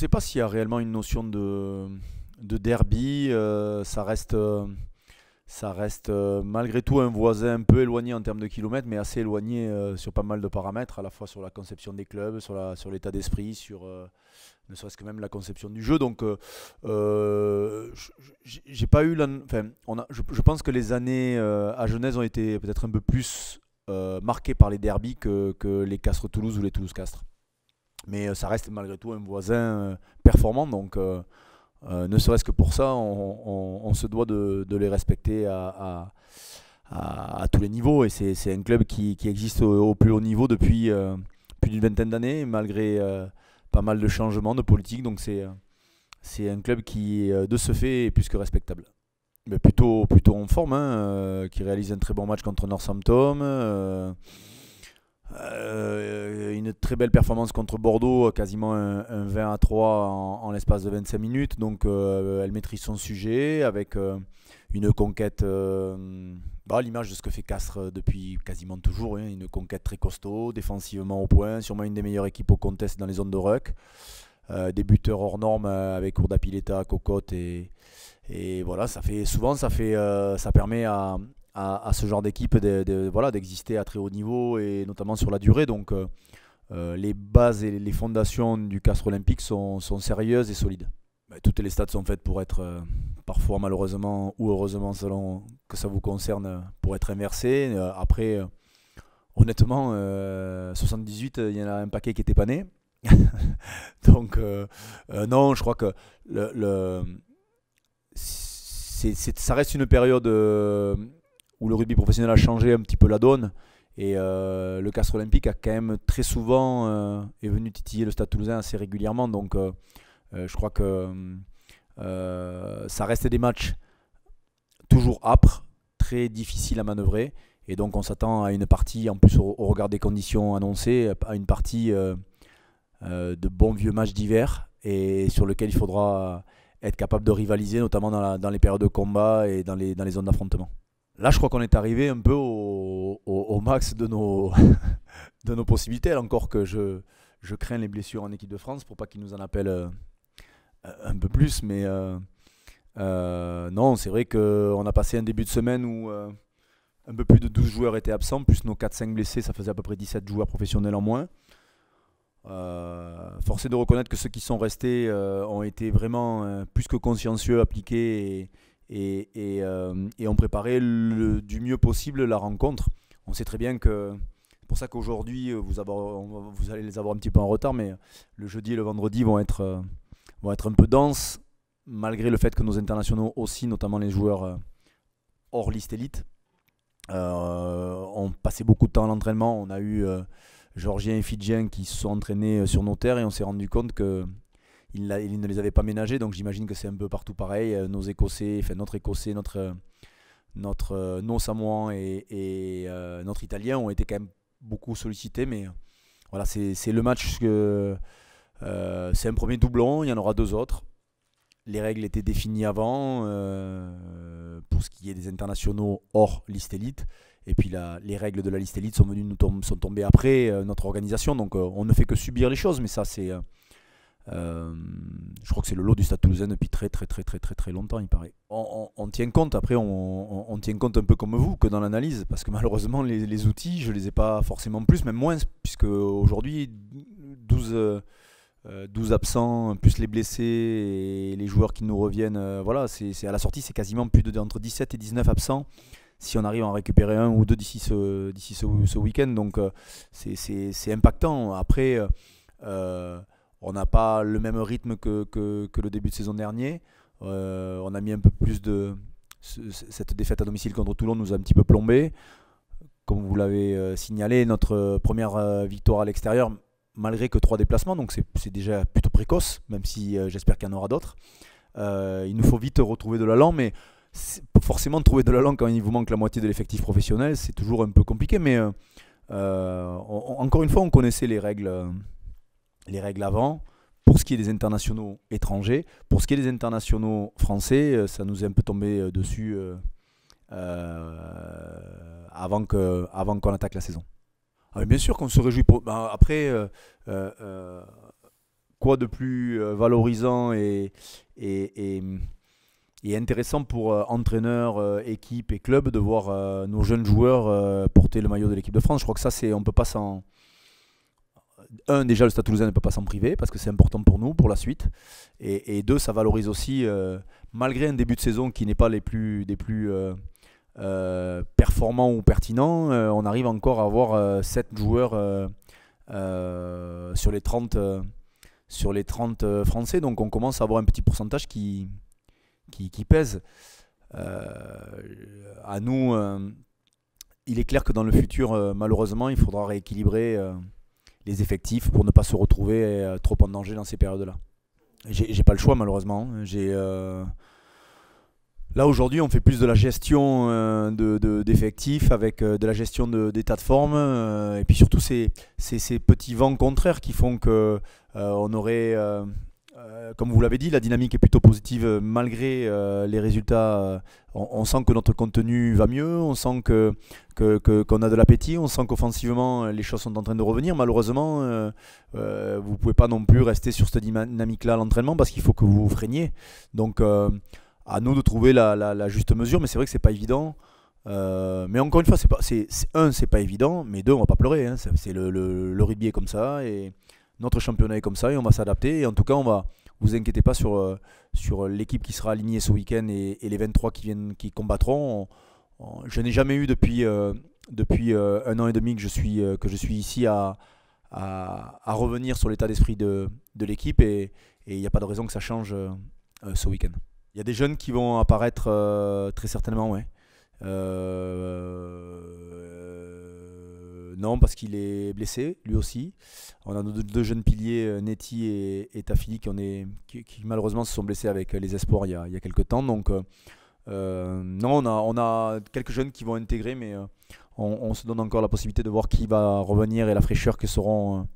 Je ne sais pas s'il y a réellement une notion de, derby. Euh, ça reste, euh, ça reste euh, malgré tout un voisin un peu éloigné en termes de kilomètres, mais assez éloigné sur pas mal de paramètres, à la fois sur la conception des clubs, sur l'état sur d'esprit, sur ne serait-ce que même la conception du jeu. Donc, j'ai pas eu. Enfin, on je, pense que les années à Genèse ont été peut-être un peu plus marquées par les derbies que, que les Castres-Toulouse ou les Toulouse-Castres mais euh, ça reste malgré tout un voisin euh, performant. Donc, euh, ne serait-ce que pour ça, on, se doit de, les respecter à, à, tous les niveaux. Et c'est un club qui, existe au, plus haut niveau depuis plus d'une vingtaine d'années, malgré pas mal de changements de politique. Donc, c'est un club qui, de ce fait, est plus que respectable. Mais plutôt, en forme, hein, qui réalise un très bon match contre Northampton euh, une très belle performance contre Bordeaux, quasiment un, 20 à 3 en, l'espace de 25 minutes. Donc euh, elle maîtrise son sujet avec euh, une conquête, bah, l'image de ce que fait Castres depuis quasiment toujours, hein. une conquête très costaud, défensivement au point, sûrement une des meilleures équipes au contest dans les zones de ruck. des buteurs hors normes avec Urda Cocotte et, et, voilà ça fait souvent ça fait ça permet à, à, ce genre d'équipe voilà, d'exister à très haut niveau et notamment sur la durée. Donc euh, euh, les bases et les fondations du Castre Olympique sont, sérieuses et solides. Mais bah, toutes les stades sont faites pour être, euh, parfois malheureusement ou heureusement selon que ça vous concerne, pour être inversé après, honnêtement, 78, il y en a un paquet qui n'était pas né. Donc, non, je crois que le, ça reste une période où le rugby professionnel a changé un petit peu la donne. Et euh, le castre olympique a quand même très souvent euh, est venu titiller le Stade Toulousain assez régulièrement. Donc euh, je crois que ça reste des matchs toujours âpres, très difficiles à manœuvrer. Et donc on s'attend à une partie, en plus au, regard des conditions annoncées, à une partie de bons vieux matchs d'hiver et sur lequel il faudra être capable de rivaliser, notamment dans, les périodes de combat et dans les, dans les zones d'affrontement. Là, je crois qu'on est arrivé un peu au, max de nos, de nos possibilités. Alors encore que je, crains les blessures en équipe de France pour pas qu'ils nous en appellent euh, un peu plus. Mais euh, euh, non, c'est vrai qu'on a passé un début de semaine où un peu plus de 12 joueurs étaient absents, plus nos 4-5 blessés, ça faisait à peu près 17 joueurs professionnels en moins. forcé de reconnaître que ceux qui sont restés ont été vraiment plus que consciencieux, appliqués et, et, euh, et, on préparait du mieux possible la rencontre. On sait très bien que c'est pour ça qu'aujourd'hui, euh, vous, allez les avoir un petit peu en retard, mais euh, le jeudi et le vendredi vont être, vont être un peu denses, malgré le fait que nos internationaux aussi, notamment les joueurs hors liste élite, ont passé beaucoup de temps à l'entraînement. On a eu Georgien et Fidjiens qui se sont entraînés sur nos terres et on s'est rendu compte que il, ne les avait pas ménagés, donc j'imagine que c'est un peu partout pareil. Euh, nos Écossais, notre Écossais, notre, euh, notre, euh, nos Samoans et, notre Italien ont été quand même beaucoup sollicités, mais voilà, c'est le match c'est un premier doublon, il y en aura deux autres. Les règles étaient définies avant pour ce qui est des internationaux hors liste élite. Et puis les règles de la liste élite sont venues nous sont tombées après notre organisation. Donc on ne fait que subir les choses, mais ça c'est euh, je crois que c'est le lot du Stade Toulousain depuis très très très très très très longtemps, il paraît. On, tient compte, après on, tient compte un peu comme vous que dans l'analyse, parce que malheureusement les, outils, je les ai pas forcément plus, même moins, puisque aujourd'hui 12, 12 euh, absents, plus les blessés et les joueurs qui nous reviennent, euh, voilà, c'est à la sortie c'est quasiment plus de entre 17 et 19 absents si on arrive à en récupérer un ou deux d'ici ce, d'ici ce, week-end. Donc c'est impactant. Après, on n'a pas le même rythme que, le début de saison dernier. Euh, on a mis un peu plus de. Cette défaite à domicile contre Toulon nous a un petit peu plombé. Comme vous l'avez euh, signalé, notre première euh, victoire à l'extérieur, malgré que trois déplacements, donc c'est déjà plutôt précoce, même si j'espère qu'il y en aura d'autres. il nous faut vite retrouver de la l'allant, mais forcément trouver de la l'allant quand il vous manque la moitié de l'effectif professionnel, c'est toujours un peu compliqué. Mais encore une fois, on connaissait les règles les règles avant. Pour ce qui est des internationaux étrangers, pour ce qui est des internationaux français, euh, ça nous est un peu tombé euh, dessus euh, avant qu'on avant attaque la saison. Ah, bien sûr qu'on se réjouit. Ben, après, quoi de plus valorisant et, et, intéressant pour entraîneurs, équipe et club de voir nos jeunes joueurs porter le maillot de l'équipe de France Je crois que ça, on ne peut pas s'en un, déjà, le Stade toulousain ne peut pas s'en priver parce que c'est important pour nous, pour la suite. Et, deux, ça valorise aussi, euh, malgré un début de saison qui n'est pas les plus, des plus euh, euh, performants ou pertinents, on arrive encore à avoir 7 joueurs sur les 30, sur les 30 Français. Donc on commence à avoir un petit pourcentage qui, qui, qui pèse. à nous, il est clair que dans le futur, malheureusement, il faudra rééquilibrer les effectifs pour ne pas se retrouver euh, trop en danger dans ces périodes-là. J'ai pas le choix malheureusement. J'ai euh, Là aujourd'hui, on fait plus de la gestion euh, de d'effectifs avec de la gestion d'état de, de, forme et puis surtout ces, ces, ces, petits vents contraires qui font que on aurait euh, comme vous l'avez dit, la dynamique est plutôt positive euh, malgré euh, les résultats. On, sent que notre contenu va mieux, on sent qu'on que, qu'on a de l'appétit, on sent qu'offensivement les choses sont en train de revenir. Malheureusement, vous ne pouvez pas non plus rester sur cette dynamique-là à l'entraînement parce qu'il faut que vous freiniez. Donc à nous de trouver la, la, juste mesure, mais c'est vrai que ce n'est pas évident. mais encore une fois, c'est pas, c'est, un, c'est pas évident, mais deux, on va pas pleurer. Hein. C'est, le, le, le, rugby comme ça et, notre championnat est comme ça et on va s'adapter. Et en tout cas, on va, vous inquiétez pas sur, euh, sur euh, l'équipe qui sera alignée ce week-end et, les 23 qui, viennent, qui combattront. je n'ai jamais eu depuis, euh, depuis un an et demi que je suis, que je suis ici à, à, revenir sur l'état d'esprit de, l'équipe et il n'y a pas de raison que ça change ce week-end. Il y a des jeunes qui vont apparaître très certainement, ouais non, parce qu'il est blessé, lui aussi. On a deux, jeunes piliers, euh, Netty et, et Tafili, qui, malheureusement se sont blessés avec euh, les espoirs il y a, quelques temps. Donc, euh, non, on a, quelques jeunes qui vont intégrer, mais on, se donne encore la possibilité de voir qui va revenir et la fraîcheur que seront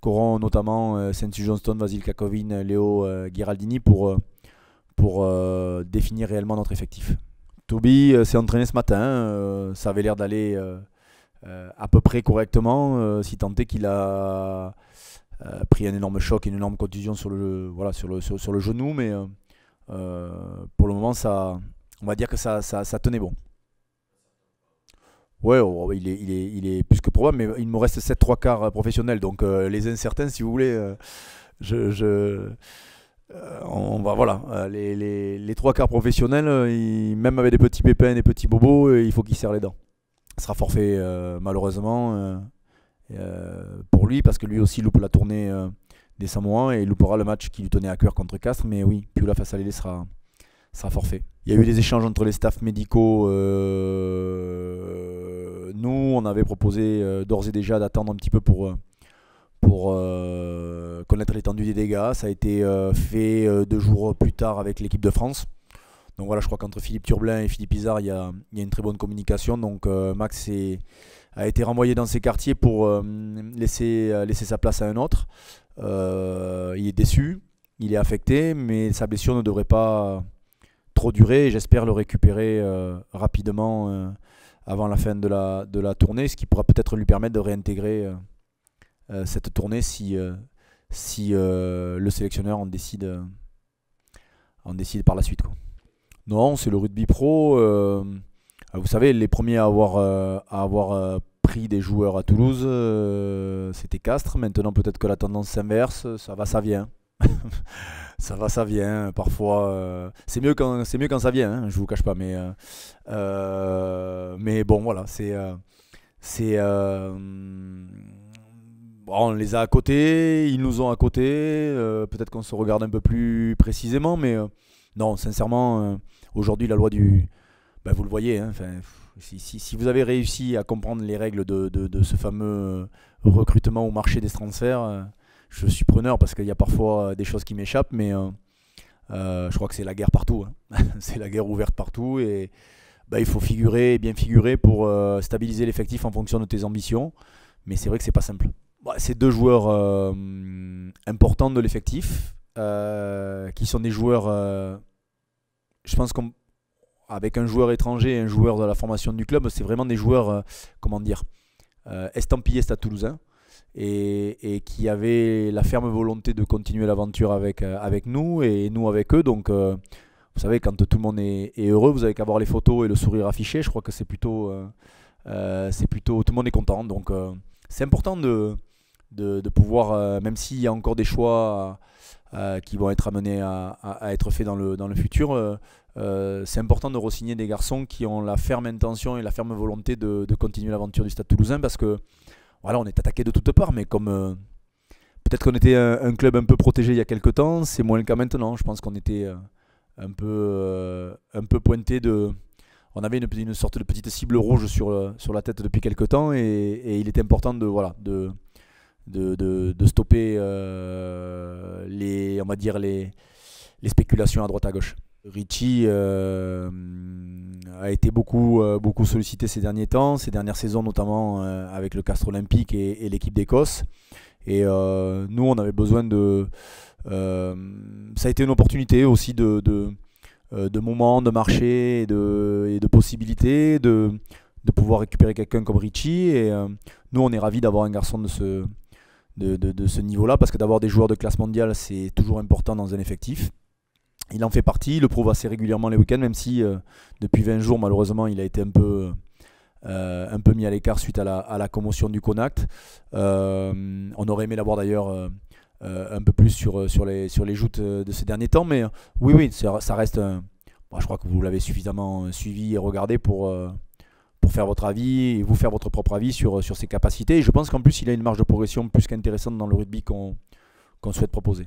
qu'auront notamment saint Johnston, Vasil Kakovine, Léo Giraldini pour, définir réellement notre effectif. Toby s'est entraîné ce matin, ça avait l'air d'aller euh, à peu près correctement, euh, si tant est qu'il a euh, pris un énorme choc, une énorme contusion sur le, voilà, sur le, sur, le genou, mais pour le moment, ça, on va dire que ça, ça, tenait bon. Ouais, oh, oh, il est, il, est, il est, plus que probable, mais il me reste 7 3 quarts professionnels. Donc les incertains, si vous voulez, je, on va voilà. les, les, 3 quarts professionnels, même avec des petits pépins, des petits bobos, il faut qu'ils serrent les dents sera forfait euh, malheureusement euh, euh, pour lui parce que lui aussi loupe la tournée des Samoans et il loupera le match qui lui tenait à cœur contre Castres. Mais oui, Pula face à Lille sera, forfait. Il y a eu des échanges entre les staffs médicaux. nous, on avait proposé d'ores et déjà d'attendre un petit peu pour, pour connaître l'étendue des dégâts. Ça a été fait deux jours plus tard avec l'équipe de France. Donc voilà, je crois qu'entre Philippe Turblin et Philippe Izard, il y a, une très bonne communication. Donc euh, Max a été renvoyé dans ses quartiers pour euh, euh, laisser, sa place à un autre. il est déçu, il est affecté, mais sa blessure ne devrait pas trop durer. J'espère le récupérer rapidement avant la fin de la, tournée, ce qui pourra peut-être lui permettre de réintégrer cette tournée si, le sélectionneur en décide, par la suite. Non, c'est le rugby pro. Euh, ah, vous savez, les premiers à avoir, euh, à avoir euh, pris des joueurs à Toulouse, c'était Castres. Maintenant, peut-être que la tendance s'inverse. Ça va, ça vient. ça va, ça vient. Parfois, c'est mieux quand mieux quand ça vient. je hein, je vous cache pas, mais mais bon, voilà, c'est c'est on les a à côté, ils nous ont à côté. Peut-être qu'on se regarde un peu plus précisément, mais non, sincèrement, euh, aujourd'hui, la loi du. Bah, vous le voyez, hein, si, vous avez réussi à comprendre les règles de, ce fameux euh, recrutement au marché des transferts, euh, je suis preneur parce qu'il y a parfois des choses qui m'échappent, mais je crois que c'est la guerre partout. Hein. c'est la guerre ouverte partout et bah, il faut figurer bien figurer pour stabiliser l'effectif en fonction de tes ambitions. Mais c'est vrai que c'est pas simple. Ces bah, c'est deux joueurs importants de l'effectif euh, qui sont des joueurs. Euh, je pense qu'avec un joueur étranger et un joueur de la formation du club, c'est vraiment des joueurs, euh, comment dire, estampillés à Toulousain. Et, qui avaient la ferme volonté de continuer l'aventure avec, avec nous et nous avec eux. Donc, vous savez, quand tout le monde est, heureux, vous avez qu'à voir les photos et le sourire affiché. Je crois que c'est plutôt, c'est plutôt. Tout le monde est content. Donc, c'est important de de, pouvoir, euh, même s'il y a encore des choix euh, euh, qui vont être amenés à, être faits dans le, dans le futur, c'est important de re-signer des garçons qui ont la ferme intention et la ferme volonté de, continuer l'aventure du Stade toulousain parce que voilà, on est attaqué de toutes parts, mais comme. Peut-être qu'on était un, club un peu protégé il y a quelques temps, c'est moins le cas maintenant. Je pense qu'on était un peu, un peu pointé de, on avait une, sorte de petite cible rouge sur, sur la tête depuis quelques temps et, il était important de, voilà, de, de, de, stopper euh, les, on va dire les, les, spéculations à droite à gauche. Richie euh, a été beaucoup, euh, beaucoup sollicité ces derniers temps, ces dernières saisons notamment avec le Castre Olympique et, l'équipe d'Écosse. Et nous, on avait besoin de... ça a été une opportunité aussi de, de de moments, de marché et de, et de possibilités, de, de pouvoir récupérer quelqu'un comme Richie. Et nous, on est ravis d'avoir un garçon de ce, de, ce niveau-là, parce que d'avoir des joueurs de classe mondiale, c'est toujours important dans un effectif. Il en fait partie, il le prouve assez régulièrement les week-ends, même si euh, depuis 20 jours, malheureusement, il a été un peu, euh, un peu mis à l'écart suite à la, commotion du CONACT. Euh, on aurait aimé l'avoir d'ailleurs un peu plus sur, sur, les, sur joutes de ces derniers temps, mais oui, oui, ça, reste... Bah, je crois que vous l'avez suffisamment suivi et regardé pour, pour faire votre avis et vous faire votre propre avis sur, sur ses capacités. je pense qu'en plus, il a une marge de progression plus qu'intéressante dans le rugby qu'on souhaite proposer.